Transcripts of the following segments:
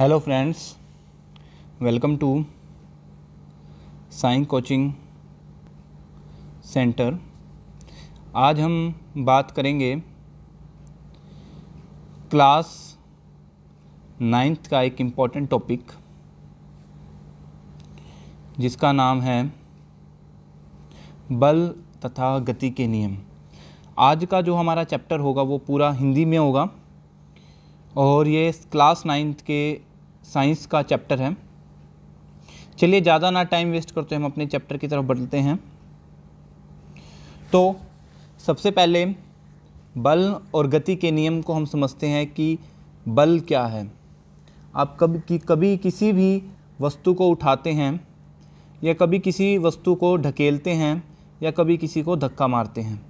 Hello friends welcome to science coaching centre आज हम बात करेंगे क्लास नाइन्थ का एक इम्पॉर्टेंट टॉपिक जिसका नाम है बल तथा गति के नियम आज का जो हमारा चैप्टर होगा वो पूरा हिंदी में होगा और ये क्लास नाइन्थ के साइंस का चैप्टर है चलिए ज़्यादा ना टाइम वेस्ट करते हम अपने चैप्टर की तरफ बढ़ते हैं तो सबसे पहले बल और गति के नियम को हम समझते हैं कि बल क्या है आप कभी कि कभी किसी भी वस्तु को उठाते हैं या कभी किसी वस्तु को ढकेलते हैं या कभी किसी को धक्का मारते हैं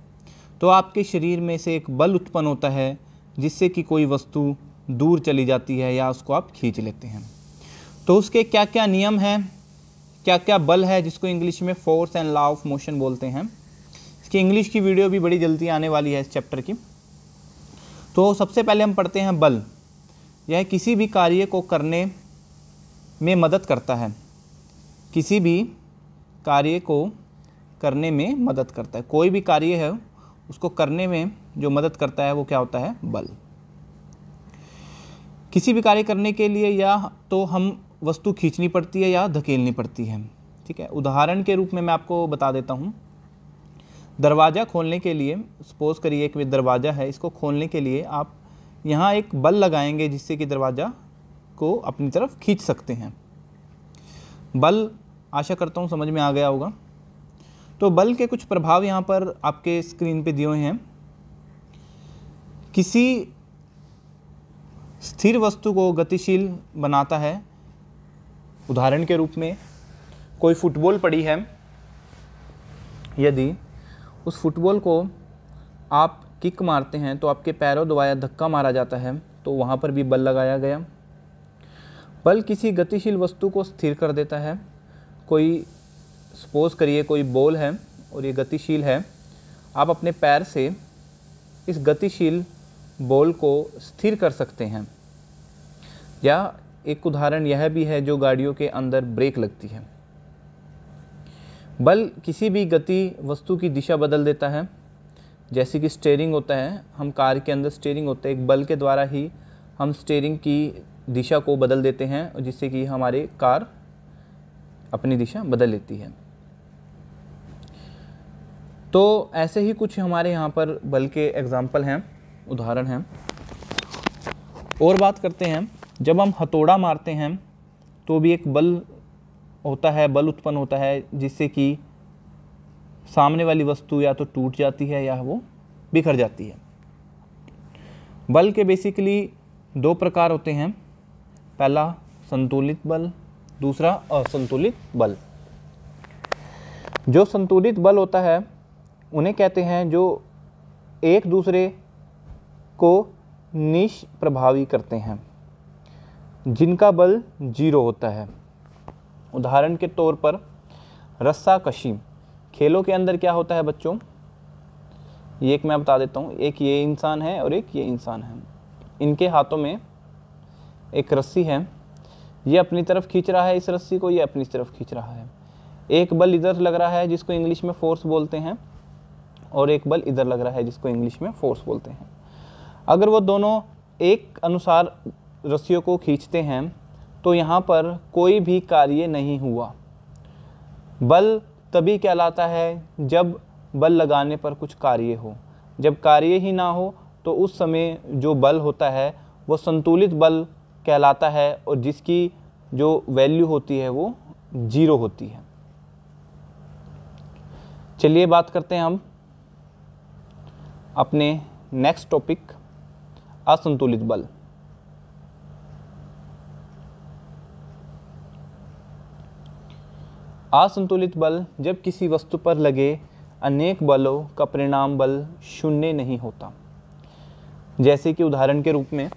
तो आपके शरीर में से एक बल उत्पन्न होता है जिससे कि कोई वस्तु दूर चली जाती है या उसको आप खींच लेते हैं तो उसके क्या क्या नियम हैं क्या क्या बल है जिसको इंग्लिश में force and law of motion बोलते हैं इसकी इंग्लिश की वीडियो भी बड़ी जल्दी आने वाली है इस चैप्टर की तो सबसे पहले हम पढ़ते हैं बल यह किसी भी कार्य को करने में मदद करता है किसी भी कार्य को करने में मदद करता है कोई भी कार्य है उसको करने में जो मदद करता है वो क्या होता है बल किसी भी कार्य करने के लिए या तो हम वस्तु खींचनी पड़ती है या धकेलनी पड़ती है ठीक है उदाहरण के रूप में मैं आपको बता देता हूँ दरवाज़ा खोलने के लिए सपोज़ करिए एक दरवाज़ा है इसको खोलने के लिए आप यहाँ एक बल लगाएंगे जिससे कि दरवाज़ा को अपनी तरफ खींच सकते हैं बल आशा करता हूँ समझ में आ गया होगा तो बल के कुछ प्रभाव यहाँ पर आपके स्क्रीन पे दिए हुए हैं किसी स्थिर वस्तु को गतिशील बनाता है उदाहरण के रूप में कोई फुटबॉल पड़ी है यदि उस फुटबॉल को आप किक मारते हैं तो आपके पैरों द्वारा धक्का मारा जाता है तो वहाँ पर भी बल लगाया गया बल किसी गतिशील वस्तु को स्थिर कर देता है कोई सपोज करिए कोई बॉल है और ये गतिशील है आप अपने पैर से इस गतिशील बॉल को स्थिर कर सकते हैं या एक उदाहरण यह भी है जो गाड़ियों के अंदर ब्रेक लगती है बल किसी भी गति वस्तु की दिशा बदल देता है जैसे कि स्टेयरिंग होता है हम कार के अंदर स्टेयरिंग होता है एक बल के द्वारा ही हम स्टेयरिंग की दिशा को बदल देते हैं जिससे कि हमारी कार अपनी दिशा बदल लेती है तो ऐसे ही कुछ हमारे यहाँ पर बल के एग्ज़ाम्पल हैं उदाहरण है और बात करते हैं जब हम हथौड़ा मारते हैं तो भी एक बल होता है बल उत्पन्न होता है जिससे कि सामने वाली वस्तु या तो टूट जाती है या वो बिखर जाती है बल के बेसिकली दो प्रकार होते हैं पहला संतुलित बल दूसरा असंतुलित बल जो संतुलित बल होता है उन्हें कहते हैं जो एक दूसरे को निष्प्रभावी करते हैं जिनका बल जीरो होता है उदाहरण के तौर पर रस्सा कशी खेलों के अंदर क्या होता है बच्चों ये एक मैं बता देता हूँ एक ये इंसान है और एक ये इंसान है इनके हाथों में एक रस्सी है ये अपनी तरफ खींच रहा है इस रस्सी को ये अपनी तरफ खींच रहा है एक बल इधर लग रहा है जिसको इंग्लिश में फोर्स बोलते हैं और एक बल इधर लग रहा है जिसको इंग्लिश में फोर्स बोलते हैं अगर वो दोनों एक अनुसार रस्सियों को खींचते हैं तो यहाँ पर कोई भी कार्य नहीं हुआ बल तभी कहलाता है जब बल लगाने पर कुछ कार्य हो जब कार्य ही ना हो तो उस समय जो बल होता है वो संतुलित बल कहलाता है और जिसकी जो वैल्यू होती है वो जीरो होती है चलिए बात करते हैं हम अपने नेक्स्ट टॉपिक असंतुलित बल असंतुलित बल जब किसी वस्तु पर लगे अनेक बलों का परिणाम बल शून्य नहीं होता जैसे कि उदाहरण के रूप में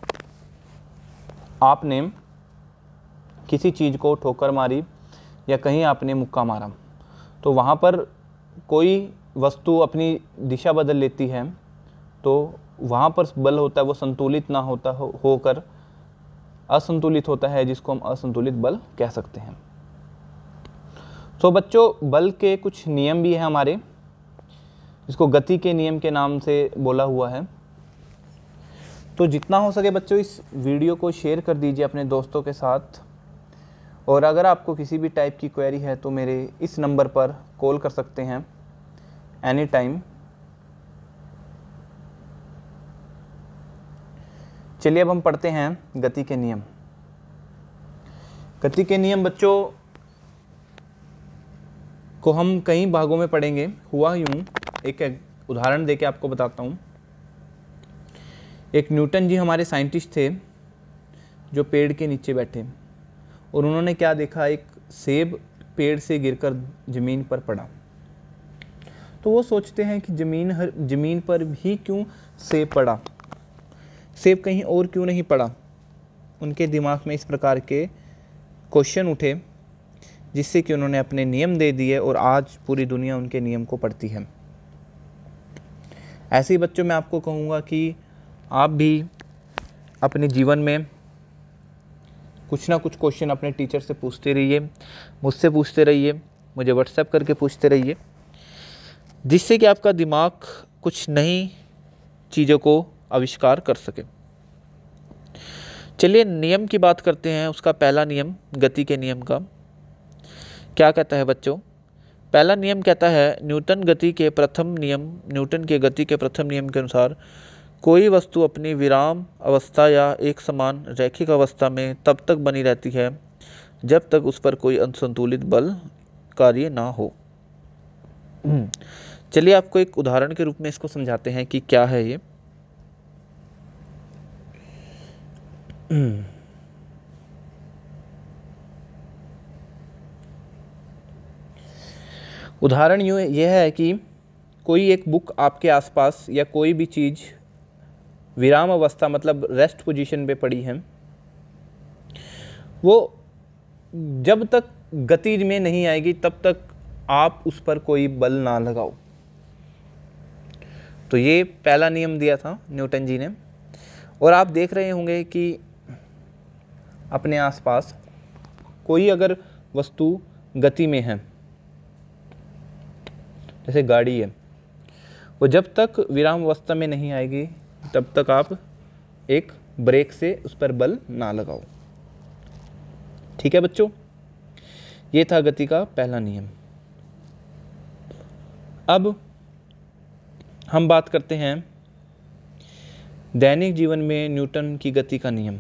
आपने किसी चीज़ को ठोकर मारी या कहीं आपने मुक्का मारा तो वहाँ पर कोई वस्तु अपनी दिशा बदल लेती है तो वहाँ पर बल होता है वो संतुलित ना होता हो होकर असंतुलित होता है जिसको हम असंतुलित बल कह सकते हैं सो तो बच्चों बल के कुछ नियम भी हैं हमारे जिसको गति के नियम के नाम से बोला हुआ है तो जितना हो सके बच्चों इस वीडियो को शेयर कर दीजिए अपने दोस्तों के साथ और अगर आपको किसी भी टाइप की क्वेरी है तो मेरे इस नंबर पर कॉल कर सकते हैं एनी टाइम चलिए अब हम पढ़ते हैं गति के नियम गति के नियम बच्चों को हम कई भागों में पढ़ेंगे हुआ यूं एक, उदाहरण देके आपको बताता हूँ एक न्यूटन जी हमारे साइंटिस्ट थे जो पेड़ के नीचे बैठे और उन्होंने क्या देखा एक सेब पेड़ से गिरकर ज़मीन पर पड़ा तो वो सोचते हैं कि ज़मीन हर ज़मीन पर भी क्यों सेब पड़ा सेब कहीं और क्यों नहीं पड़ा उनके दिमाग में इस प्रकार के क्वेश्चन उठे जिससे कि उन्होंने अपने नियम दे दिए और आज पूरी दुनिया उनके नियम को पढ़ती है ऐसे ही बच्चों मैं आपको कहूँगा कि आप भी अपने जीवन में कुछ ना कुछ क्वेश्चन अपने टीचर से पूछते रहिए मुझसे पूछते रहिए मुझे व्हाट्सएप करके पूछते रहिए जिससे कि आपका दिमाग कुछ नई चीज़ों को आविष्कार कर सके चलिए नियम की बात करते हैं उसका पहला नियम गति के नियम का क्या कहता है बच्चों पहला नियम कहता है न्यूटन गति के प्रथम नियम न्यूटन के गति के प्रथम नियम के अनुसार कोई वस्तु अपनी विराम अवस्था या एक समान रैखिक अवस्था में तब तक बनी रहती है जब तक उस पर कोई असंतुलित बल कार्य ना हो हम्म। चलिए आपको एक उदाहरण के रूप में इसको समझाते हैं कि क्या है ये हम्म। उदाहरण यूँ यह है कि कोई एक बुक आपके आसपास या कोई भी चीज़ विराम अवस्था मतलब रेस्ट पोजीशन पे पड़ी है वो जब तक गति में नहीं आएगी तब तक आप उस पर कोई बल ना लगाओ तो ये पहला नियम दिया था न्यूटन जी ने और आप देख रहे होंगे कि अपने आसपास कोई अगर वस्तु गति में है जैसे गाड़ी है वो जब तक विराम अवस्था में नहीं आएगी तब तक आप एक ब्रेक से उस पर बल ना लगाओ ठीक है बच्चों ये था गति का पहला नियम अब हम बात करते हैं दैनिक जीवन में न्यूटन की गति का नियम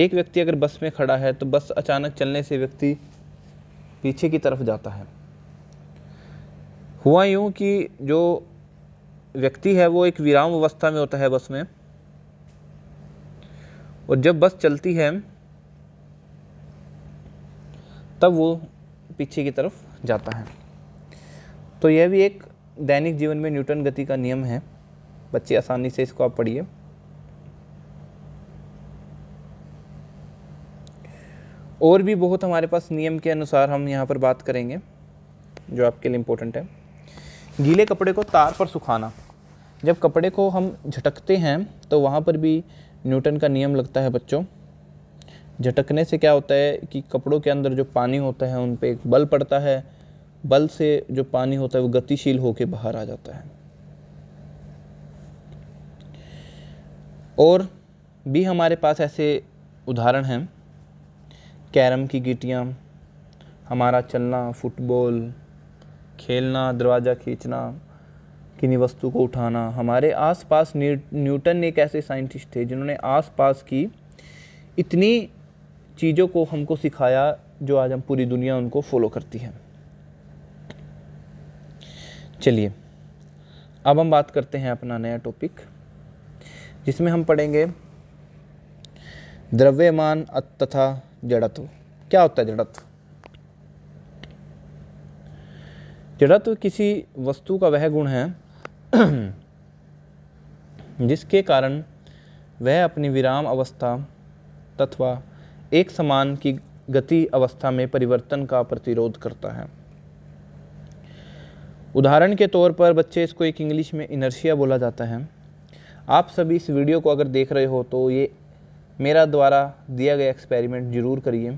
एक व्यक्ति अगर बस में खड़ा है तो बस अचानक चलने से व्यक्ति पीछे की तरफ जाता है हुआ यूँ कि जो व्यक्ति है वो एक विराम अवस्था में होता है बस में और जब बस चलती है तब वो पीछे की तरफ जाता है तो यह भी एक दैनिक जीवन में न्यूटन गति का नियम है बच्चे आसानी से इसको आप पढ़िए और भी बहुत हमारे पास नियम के अनुसार हम यहाँ पर बात करेंगे जो आपके लिए इम्पोर्टेंट है गीले कपड़े को तार पर सुखाना जब कपड़े को हम झटकते हैं तो वहाँ पर भी न्यूटन का नियम लगता है बच्चों झटकने से क्या होता है कि कपड़ों के अंदर जो पानी होता है उन पर एक बल पड़ता है बल से जो पानी होता है वो गतिशील होकर बाहर आ जाता है और भी हमारे पास ऐसे उदाहरण हैं कैरम की गिटियाँ हमारा चलना फुटबॉल खेलना दरवाज़ा खींचना किन्हीं वस्तु को उठाना हमारे आसपास न्यूटन एक ऐसे साइंटिस्ट थे जिन्होंने आसपास की इतनी चीज़ों को हमको सिखाया जो आज हम पूरी दुनिया उनको फॉलो करती है चलिए अब हम बात करते हैं अपना नया टॉपिक जिसमें हम पढ़ेंगे द्रव्यमान तथा जड़त्व क्या होता है जड़त्व जड़त्व किसी वस्तु का वह गुण है जिसके कारण वह अपनी विराम अवस्था तथा एक समान की गति अवस्था में परिवर्तन का प्रतिरोध करता है उदाहरण के तौर पर बच्चे इसको एक इंग्लिश में इनर्शिया बोला जाता है आप सभी इस वीडियो को अगर देख रहे हो तो ये मेरा द्वारा दिया गया एक्सपेरिमेंट ज़रूर करिए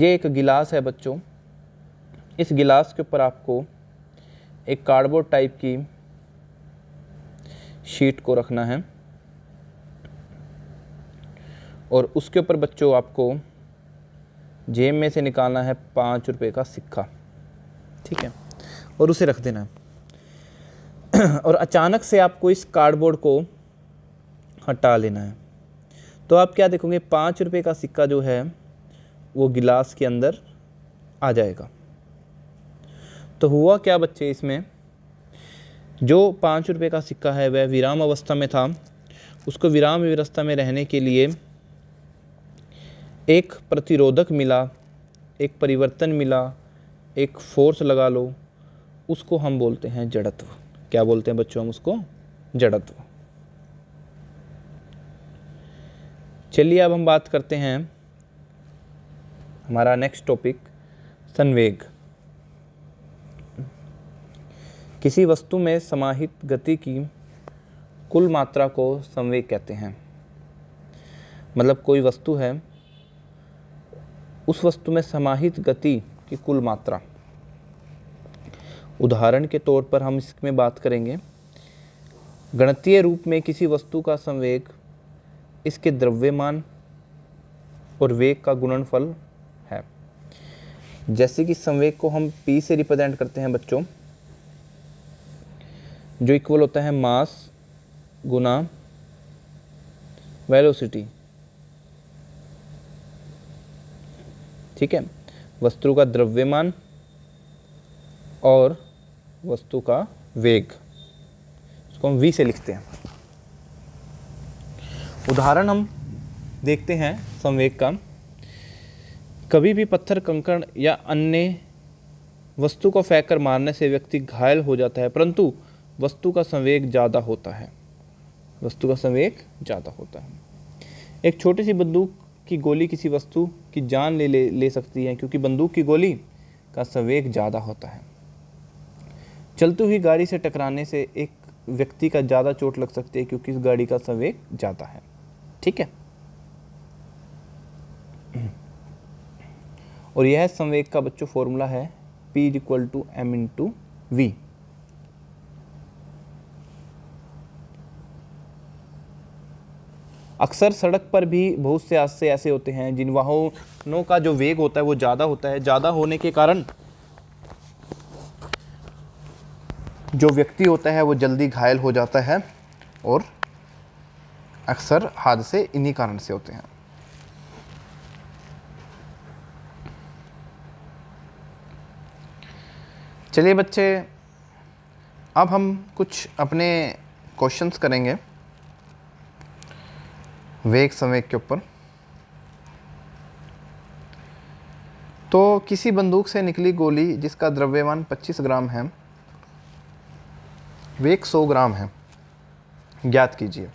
ये एक गिलास है बच्चों इस गिलास के ऊपर आपको एक कार्डबोर्ड टाइप की शीट को रखना है और उसके ऊपर बच्चों आपको जेब में से निकालना है पाँच रुपये का सिक्का ठीक है और उसे रख देना है और अचानक से आपको इस कार्डबोर्ड को हटा लेना है तो आप क्या देखोगे पाँच रुपये का सिक्का जो है वो गिलास के अंदर आ जाएगा तो हुआ क्या बच्चे इसमें जो पाँच रुपये का सिक्का है वह विराम अवस्था में था उसको विराम व्यवस्था में रहने के लिए एक प्रतिरोधक मिला एक परिवर्तन मिला एक फोर्स लगा लो उसको हम बोलते हैं जड़त्व क्या बोलते हैं बच्चों हम उसको जड़त्व चलिए अब हम बात करते हैं हमारा नेक्स्ट टॉपिक संवेग किसी वस्तु में समाहित गति की कुल मात्रा को संवेग कहते हैं मतलब कोई वस्तु है उस वस्तु में समाहित गति की कुल मात्रा उदाहरण के तौर पर हम इसमें बात करेंगे गणतीय रूप में किसी वस्तु का संवेग इसके द्रव्यमान और वेग का गुणनफल है जैसे कि संवेग को हम पी से रिप्रेजेंट करते हैं बच्चों जो इक्वल होता है मास गुना वेलोसिटी ठीक है वस्तु का द्रव्यमान और वस्तु का वेग इसको हम वी से लिखते हैं उदाहरण हम देखते हैं संवेग का कभी भी पत्थर कंकण या अन्य वस्तु को फेंक कर मारने से व्यक्ति घायल हो जाता है परंतु वस्तु का संवेग ज़्यादा होता है वस्तु का संवेग ज़्यादा होता है एक छोटी सी बंदूक की गोली किसी वस्तु की जान ले ले, ले सकती है क्योंकि बंदूक की गोली का संवेग ज़्यादा होता है चलती हुई गाड़ी से टकराने से एक व्यक्ति का ज़्यादा चोट लग सकती है क्योंकि इस गाड़ी का संवेग ज़्यादा है ठीक है और यह संवेग का बच्चों फॉर्मूला है P is equal to M into V अक्सर सड़क पर भी बहुत से हादसे ऐसे होते हैं जिन वाहनों का जो वेग होता है वो ज़्यादा होता है ज़्यादा होने के कारण जो व्यक्ति होता है वो जल्दी घायल हो जाता है और अक्सर हादसे इन्हीं कारण से होते हैं चलिए बच्चे अब हम कुछ अपने क्वेश्चंस करेंगे वेग संवेग के ऊपर तो किसी बंदूक से निकली गोली जिसका द्रव्यमान 25 ग्राम है वेग 100 ग्राम है ज्ञात कीजिए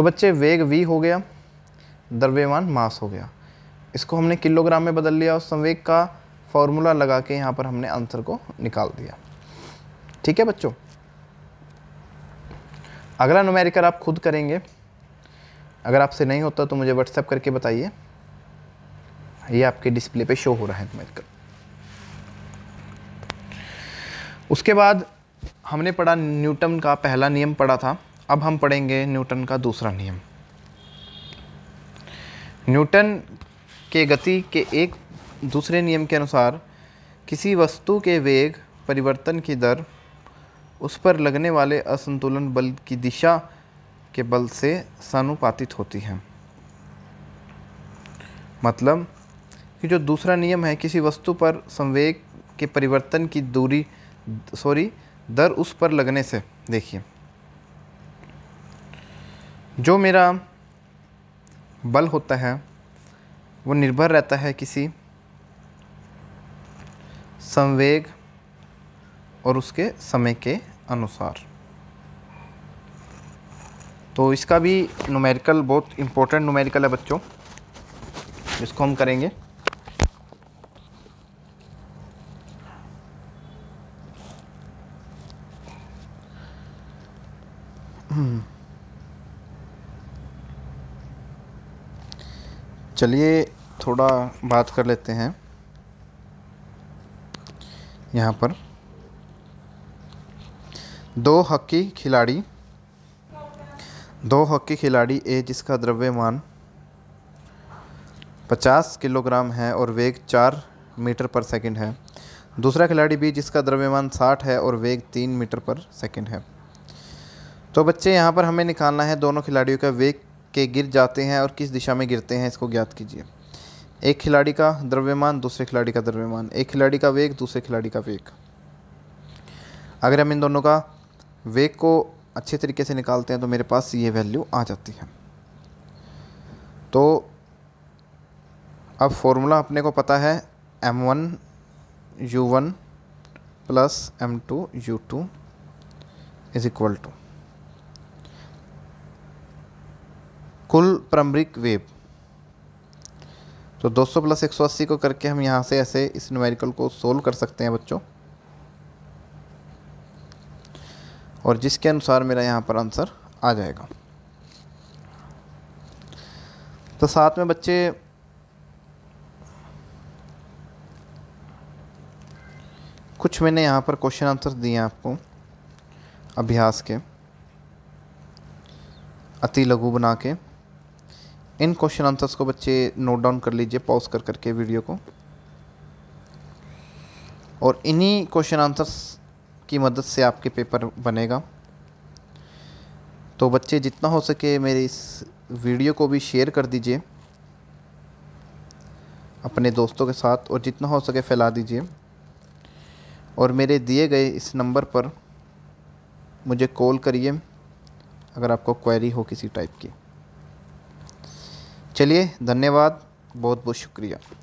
तो बच्चे वेग वी हो गया द्रव्यमान मास हो गया इसको हमने किलोग्राम में बदल लिया और संवेग का फॉर्मूला लगा के यहाँ पर हमने आंसर को निकाल दिया ठीक है बच्चों अगला नुमेरिकल आप खुद करेंगे अगर आपसे नहीं होता तो मुझे व्हाट्सएप करके बताइए ये आपके डिस्प्ले पे शो हो रहा है नुमेरिकल उसके बाद हमने पढ़ा न्यूटन का पहला नियम पढ़ा था अब हम पढ़ेंगे न्यूटन का दूसरा नियम न्यूटन के गति के एक दूसरे नियम के अनुसार किसी वस्तु के वेग परिवर्तन की दर उस पर लगने वाले असंतुलन बल की दिशा के बल से सानुपातित होती है मतलब कि जो दूसरा नियम है किसी वस्तु पर संवेग के परिवर्तन की दूरी सॉरी दर उस पर लगने से देखिए जो मेरा बल होता है वो निर्भर रहता है किसी संवेग और उसके समय के अनुसार तो इसका भी नुमेरिकल बहुत इम्पोर्टेंट नुमेरिकल है बच्चों इसको हम करेंगे हम्म चलिए थोड़ा बात कर लेते हैं यहाँ पर दो हॉकी खिलाड़ी दो हॉकी खिलाड़ी ए जिसका द्रव्यमान 50 किलोग्राम है और वेग 4 मीटर पर सेकंड है दूसरा खिलाड़ी बी जिसका द्रव्यमान 60 है और वेग 3 मीटर पर सेकंड है तो बच्चे यहाँ पर हमें निकालना है दोनों खिलाड़ियों का वेग के गिर जाते हैं और किस दिशा में गिरते हैं इसको ज्ञात कीजिए एक खिलाड़ी का द्रव्यमान दूसरे खिलाड़ी का द्रव्यमान एक खिलाड़ी का वेग दूसरे खिलाड़ी का वेग अगर हम इन दोनों का वेग को अच्छे तरीके से निकालते हैं तो मेरे पास ये वैल्यू आ जाती है तो अब फॉर्मूला अपने को पता है M one U one plus M two U two is equal to कुल प्रमरिक वेब तो 200 प्लस 180 को करके हम यहाँ से ऐसे इस न्यूमेरिकल को सोल्व कर सकते हैं बच्चों और जिसके अनुसार मेरा यहाँ पर आंसर आ जाएगा तो साथ में बच्चे कुछ मैंने यहाँ पर क्वेश्चन आंसर दिए हैं आपको अभ्यास के अति लघु बना के इन क्वेश्चन आंसर्स को बच्चे नोट डाउन कर लीजिए पॉज कर करके वीडियो को और इन्हीं क्वेश्चन आंसर्स की मदद से आपके पेपर बनेगा तो बच्चे जितना हो सके मेरे इस वीडियो को भी शेयर कर दीजिए अपने दोस्तों के साथ और जितना हो सके फैला दीजिए और मेरे दिए गए इस नंबर पर मुझे कॉल करिए अगर आपको क्वेरी हो किसी टाइप की चलिए धन्यवाद बहुत बहुत शुक्रिया